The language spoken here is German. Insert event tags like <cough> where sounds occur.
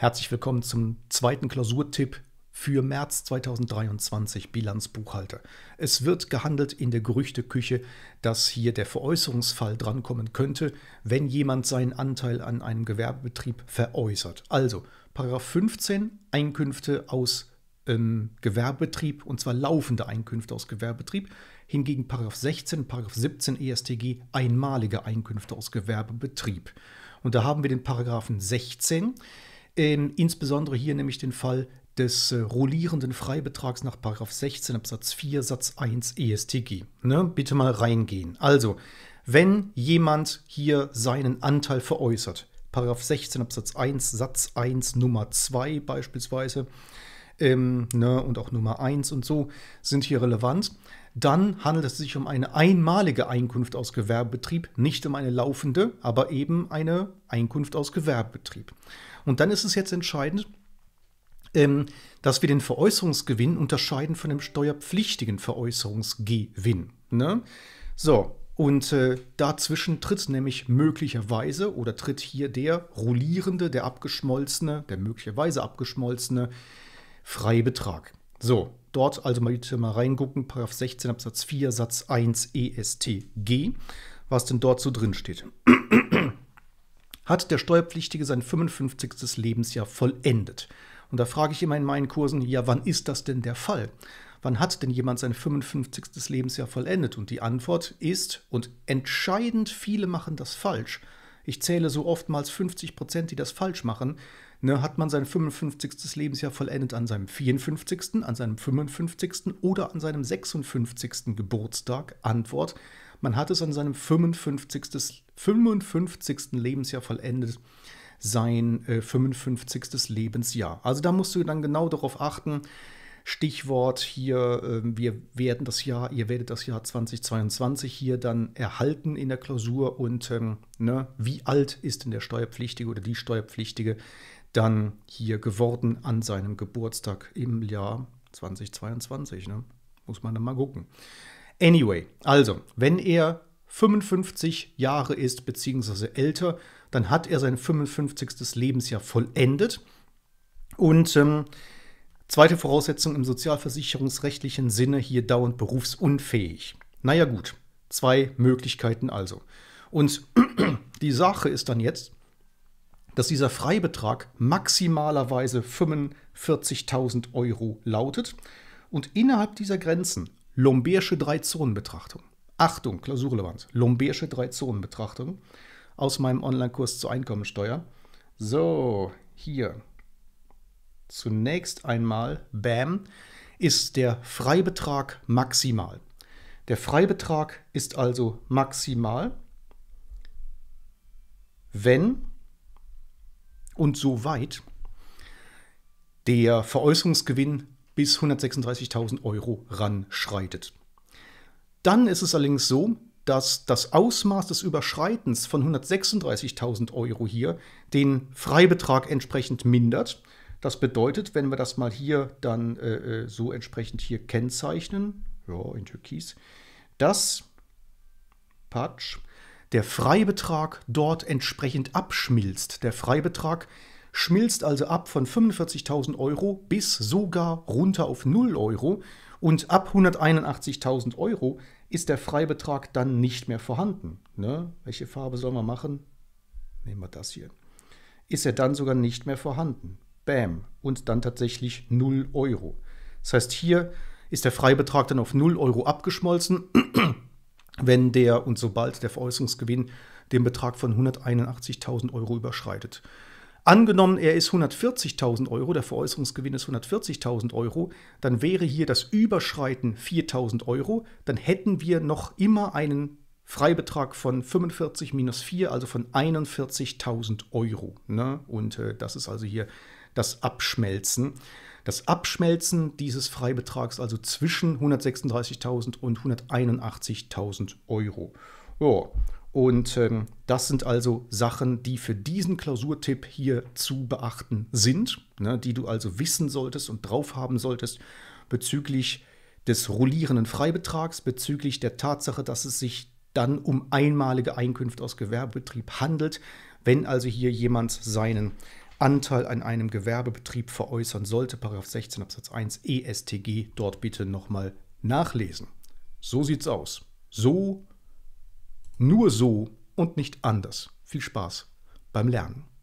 Herzlich willkommen zum zweiten Klausurtipp für März 2023 Bilanzbuchhalter. Es wird gehandelt in der Gerüchteküche, dass hier der Veräußerungsfall drankommen könnte, wenn jemand seinen Anteil an einem Gewerbebetrieb veräußert. Also, Paragraph 15 Einkünfte aus ähm, Gewerbebetrieb und zwar laufende Einkünfte aus Gewerbebetrieb. Hingegen Paragraph 16, Paragraph 17 ESTG einmalige Einkünfte aus Gewerbebetrieb. Und da haben wir den Paragraphen 16 ähm, insbesondere hier nämlich den Fall des äh, rollierenden Freibetrags nach 16 Absatz 4 Satz 1 ESTG. Ne? Bitte mal reingehen. Also, wenn jemand hier seinen Anteil veräußert, 16 Absatz 1 Satz 1 Nummer 2 beispielsweise, ähm, ne, und auch Nummer 1 und so sind hier relevant, dann handelt es sich um eine einmalige Einkunft aus Gewerbebetrieb, nicht um eine laufende, aber eben eine Einkunft aus Gewerbebetrieb. Und dann ist es jetzt entscheidend, ähm, dass wir den Veräußerungsgewinn unterscheiden von dem steuerpflichtigen Veräußerungsgewinn. Ne? So, und äh, dazwischen tritt nämlich möglicherweise oder tritt hier der rollierende, der abgeschmolzene, der möglicherweise abgeschmolzene Freibetrag. So, dort also mal, mal reingucken, Paragraph 16 Absatz 4 Satz 1 ESTG, was denn dort so drin steht. <clears throat> Hat der Steuerpflichtige sein 55. Lebensjahr vollendet? Und da frage ich immer in meinen Kursen, ja, wann ist das denn der Fall? Wann hat denn jemand sein 55. Lebensjahr vollendet? Und die Antwort ist, und entscheidend viele machen das falsch. Ich zähle so oftmals 50 Prozent, die das falsch machen ne, hat man sein 55. Lebensjahr vollendet an seinem 54., an seinem 55. oder an seinem 56. Geburtstag? Antwort, man hat es an seinem 55. 55. Lebensjahr vollendet sein äh, 55. Lebensjahr. Also da musst du dann genau darauf achten. Stichwort hier, äh, wir werden das Jahr, ihr werdet das Jahr 2022 hier dann erhalten in der Klausur und ähm, ne, wie alt ist denn der Steuerpflichtige oder die Steuerpflichtige? dann hier geworden an seinem Geburtstag im Jahr 2022. Ne? Muss man dann mal gucken. Anyway, also, wenn er 55 Jahre ist, beziehungsweise älter, dann hat er sein 55. Lebensjahr vollendet. Und ähm, zweite Voraussetzung im sozialversicherungsrechtlichen Sinne hier dauernd berufsunfähig. Naja gut, zwei Möglichkeiten also. Und <clears throat> die Sache ist dann jetzt, dass dieser Freibetrag maximalerweise 45.000 Euro lautet und innerhalb dieser Grenzen Lombeersche Drei-Zonen-Betrachtung. Achtung, Klausurrelevant, Lombeersche Drei-Zonen-Betrachtung aus meinem Online-Kurs zur Einkommensteuer. So, hier. Zunächst einmal, bam, ist der Freibetrag maximal. Der Freibetrag ist also maximal, wenn und so weit der Veräußerungsgewinn bis 136.000 Euro ranschreitet. Dann ist es allerdings so, dass das Ausmaß des Überschreitens von 136.000 Euro hier den Freibetrag entsprechend mindert. Das bedeutet, wenn wir das mal hier dann äh, äh so entsprechend hier kennzeichnen, ja, in Türkis, dass Patsch, der Freibetrag dort entsprechend abschmilzt. Der Freibetrag schmilzt also ab von 45.000 Euro bis sogar runter auf 0 Euro und ab 181.000 Euro ist der Freibetrag dann nicht mehr vorhanden. Ne? Welche Farbe soll man machen? Nehmen wir das hier. Ist er dann sogar nicht mehr vorhanden. Bam. Und dann tatsächlich 0 Euro. Das heißt, hier ist der Freibetrag dann auf 0 Euro abgeschmolzen wenn der und sobald der Veräußerungsgewinn den Betrag von 181.000 Euro überschreitet. Angenommen, er ist 140.000 Euro, der Veräußerungsgewinn ist 140.000 Euro, dann wäre hier das Überschreiten 4.000 Euro, dann hätten wir noch immer einen Freibetrag von 45 minus 4, also von 41.000 Euro. Ne? Und äh, das ist also hier das Abschmelzen. Das Abschmelzen dieses Freibetrags also zwischen 136.000 und 181.000 Euro. Ja, und ähm, das sind also Sachen, die für diesen Klausurtipp hier zu beachten sind, ne, die du also wissen solltest und drauf haben solltest bezüglich des rollierenden Freibetrags, bezüglich der Tatsache, dass es sich dann um einmalige Einkünfte aus Gewerbebetrieb handelt, wenn also hier jemand seinen Anteil an einem Gewerbebetrieb veräußern sollte, Paragraph 16 Absatz 1 ESTG, dort bitte nochmal nachlesen. So sieht's aus. So, nur so und nicht anders. Viel Spaß beim Lernen.